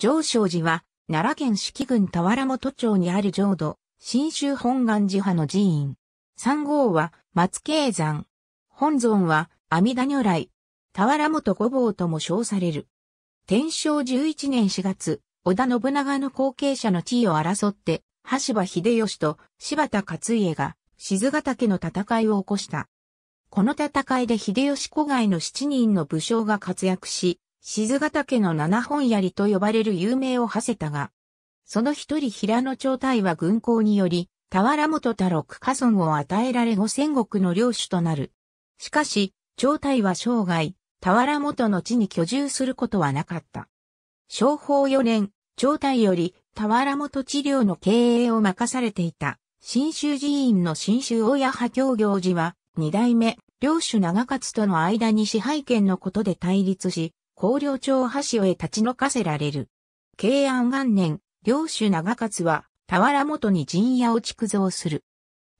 上昇寺は、奈良県四季郡田原本町にある浄土、新州本願寺派の寺院。三号は、松慶山。本尊は、阿弥陀如来。田原本五坊とも称される。天正11年4月、織田信長の後継者の地位を争って、橋場秀吉と柴田勝家が、静ヶ岳の戦いを起こした。この戦いで秀吉古外の七人の武将が活躍し、静ヶ岳の七本槍と呼ばれる有名を馳せたが、その一人平野長太は軍港により、田原本太六家村を与えられ五千石の領主となる。しかし、長太は生涯、田原本の地に居住することはなかった。商法四年、長太より田原本治療の経営を任されていた、新州寺院の新州大谷派教行事は、二代目、領主長勝との間に支配権のことで対立し、広陵町橋へ立ち退かせられる。慶安元年、領主長勝は、田原元に陣屋を築造する。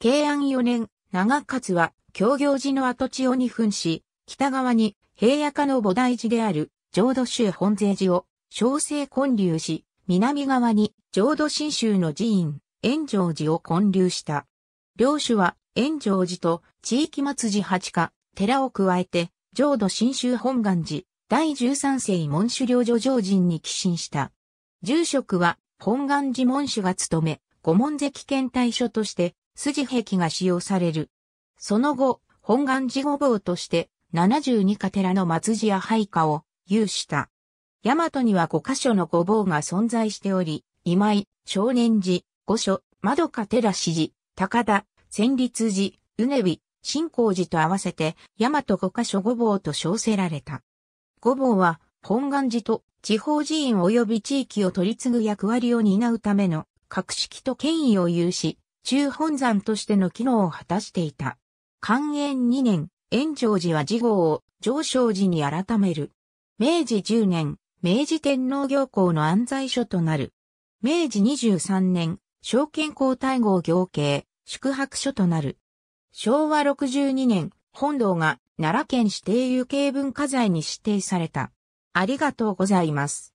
慶安四年、長勝は、協業寺の跡地を二分し、北側に平野家の菩提寺である浄土宗本税寺を小生建立し、南側に浄土真宗の寺院、炎上寺を建立した。領主は炎上寺と地域末寺八家、寺を加えて浄土真宗本願寺、第13世門主領女上人に寄進した。住職は本願寺門主が務め、五門関検対所として筋壁が使用される。その後、本願寺御坊として72カ寺の松寺や配下を有した。大和には5カ所の御坊が存在しており、今井、少年寺、御所、窓か寺寺寺、高田、千立寺、うねび、新光寺と合わせて、大和5カ所御坊と称せられた。御坊は本願寺と地方寺院及び地域を取り継ぐ役割を担うための格式と権威を有し、中本山としての機能を果たしていた。寛永2年、延長寺は寺号を上昇寺に改める。明治10年、明治天皇行幸の安在所となる。明治23年、証券交代号行慶、宿泊所となる。昭和62年、本堂が奈良県指定有形文化財に指定された。ありがとうございます。